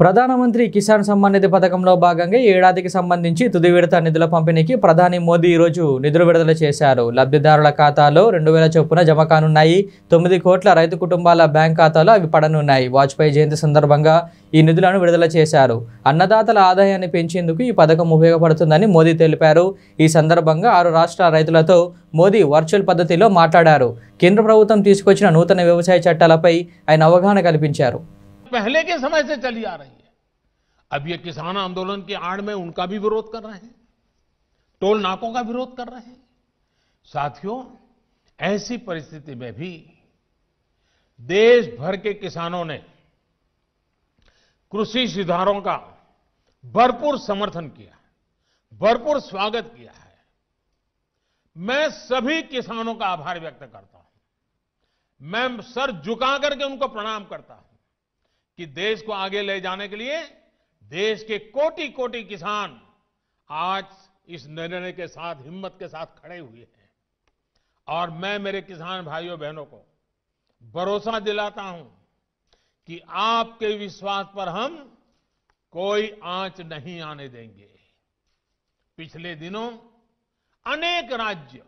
ప్రధానమంత్రి కిసాన్ సమ్మాన్ నిధి పథకంలో భాగంగా ఏడాదికి సంబంధించి తుది విడత నిధుల పంపిణీకి ప్రధాని మోదీ ఈరోజు నిధులు విడుదల చేశారు లబ్ధిదారుల ఖాతాలో రెండు వేల చొప్పున జమ కానున్నాయి తొమ్మిది కోట్ల రైతు కుటుంబాల బ్యాంక్ ఖాతాలో అవి పడనున్నాయి వాజ్పేయి జయంతి సందర్భంగా ఈ నిధులను విడుదల చేశారు అన్నదాతల ఆదాయాన్ని పెంచేందుకు ఈ పథకం ఉపయోగపడుతుందని మోదీ తెలిపారు ఈ సందర్భంగా ఆరు రాష్ట్రాల రైతులతో మోదీ వర్చువల్ పద్ధతిలో మాట్లాడారు కేంద్ర ప్రభుత్వం తీసుకొచ్చిన నూతన వ్యవసాయ చట్టాలపై ఆయన అవగాహన కల్పించారు पहले के समय से चली आ रही है अब ये किसान आंदोलन की आड़ में उनका भी विरोध कर रहे हैं टोल नाकों का विरोध कर रहे हैं साथियों ऐसी परिस्थिति में भी देश भर के किसानों ने कृषि सुधारों का भरपूर समर्थन किया भरपूर स्वागत किया है मैं सभी किसानों का आभार व्यक्त करता हूं मैं सर झुका करके उनको प्रणाम करता हूं कि देश को आगे ले जाने के लिए देश के कोटि कोटि किसान आज इस निर्णय के साथ हिम्मत के साथ खड़े हुए हैं और मैं मेरे किसान भाइयों बहनों को भरोसा दिलाता हूं कि आपके विश्वास पर हम कोई आंच नहीं आने देंगे पिछले दिनों अनेक राज्य